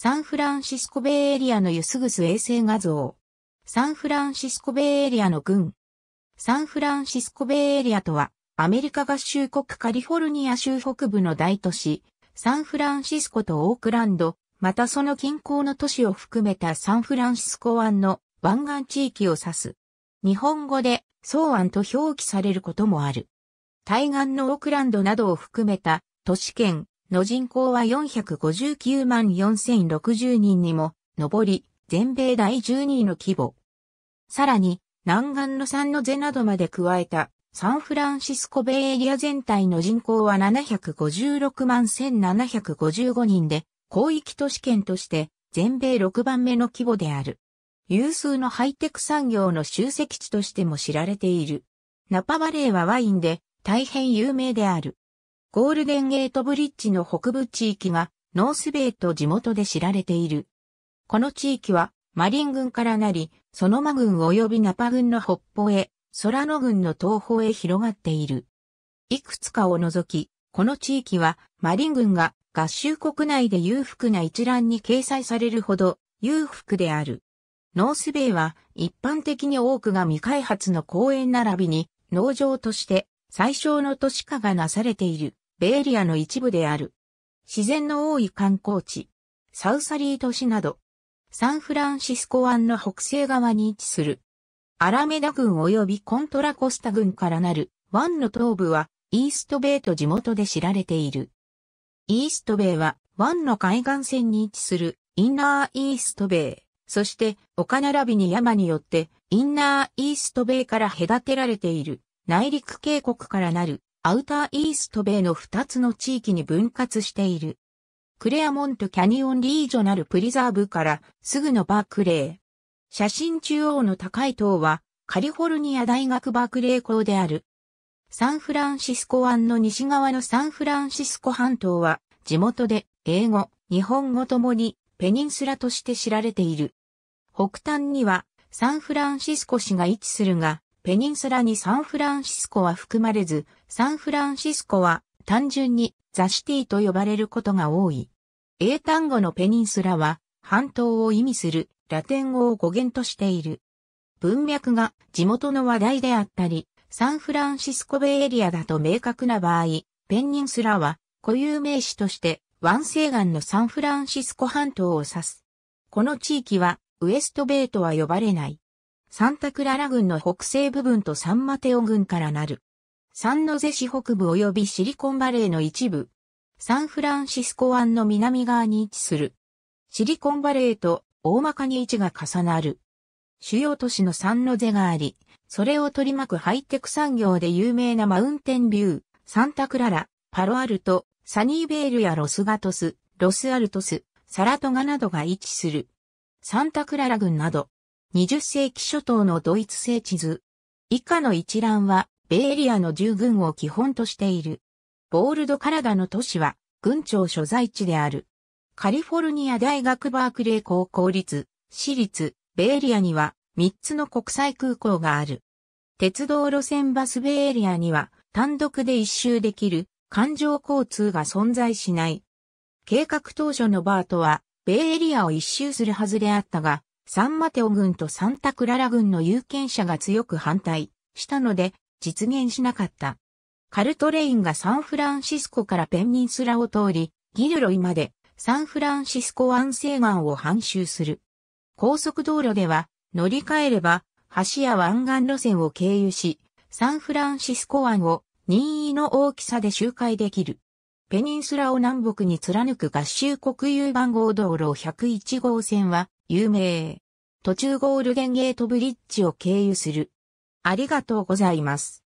サンフランシスコベイエリアのユスグス衛星画像。サンフランシスコベイエリアの軍。サンフランシスコベイエリアとは、アメリカ合衆国カリフォルニア州北部の大都市、サンフランシスコとオークランド、またその近郊の都市を含めたサンフランシスコ湾の湾岸地域を指す。日本語で、草湾と表記されることもある。対岸のオークランドなどを含めた都市圏、の人口は459万4060人にも上り、全米第12位の規模。さらに、南岸のサンノゼなどまで加えたサンフランシスコベイエリア全体の人口は756万1755人で、広域都市圏として全米6番目の規模である。有数のハイテク産業の集積地としても知られている。ナパバレーはワインで大変有名である。ゴールデンゲートブリッジの北部地域がノースベイと地元で知られている。この地域はマリン軍からなり、ソノマ軍及びナパ軍の北方へ、ソラノ軍の東方へ広がっている。いくつかを除き、この地域はマリン軍が合衆国内で裕福な一覧に掲載されるほど裕福である。ノースベイは一般的に多くが未開発の公園並びに農場として最小の都市化がなされている。ベイエリアの一部である。自然の多い観光地、サウサリー都市など、サンフランシスコ湾の北西側に位置する。アラメダ郡及びコントラコスタ郡からなる湾の東部はイーストベイと地元で知られている。イーストベイは湾の海岸線に位置するインナーイーストベイ、そして丘並びに山によってインナーイーストベイから隔てられている内陸渓谷からなるアウターイースト米の2つの地域に分割している。クレアモントキャニオンリージョナルプリザーブからすぐのバークレー。写真中央の高い塔はカリフォルニア大学バークレー校である。サンフランシスコ湾の西側のサンフランシスコ半島は地元で英語、日本語ともにペニンスラとして知られている。北端にはサンフランシスコ市が位置するが、ペニンスラにサンフランシスコは含まれず、サンフランシスコは単純にザシティと呼ばれることが多い。英単語のペニンスラは半島を意味するラテン語を語源としている。文脈が地元の話題であったり、サンフランシスコベイエリアだと明確な場合、ペニンスラは固有名詞として湾西岸のサンフランシスコ半島を指す。この地域はウエストベイとは呼ばれない。サンタクララ郡の北西部分とサンマテオ郡からなる。サンノゼ市北部及びシリコンバレーの一部。サンフランシスコ湾の南側に位置する。シリコンバレーと大まかに位置が重なる。主要都市のサンノゼがあり、それを取り巻くハイテク産業で有名なマウンテンビュー、サンタクララ、パロアルト、サニーベールやロスガトス、ロスアルトス、サラトガなどが位置する。サンタクララ郡など、20世紀初頭のドイツ製地図。以下の一覧は、ベイエリアの従軍を基本としている。ボールドカラダの都市は、軍庁所在地である。カリフォルニア大学バークレー高校立、私立、ベイエリアには、3つの国際空港がある。鉄道路線バスベイエリアには、単独で一周できる、環状交通が存在しない。計画当初のバートは、ベイエリアを一周するはずであったが、サンマテオ軍とサンタクララ軍の有権者が強く反対したので実現しなかった。カルトレインがサンフランシスコからペンニンスラを通り、ギルロイまでサンフランシスコ湾西岸を半周する。高速道路では乗り換えれば橋や湾岸路線を経由し、サンフランシスコ湾を任意の大きさで周回できる。ペニンスラを南北に貫く合衆国有番号道路101号線は有名。途中ゴールデンゲートブリッジを経由する。ありがとうございます。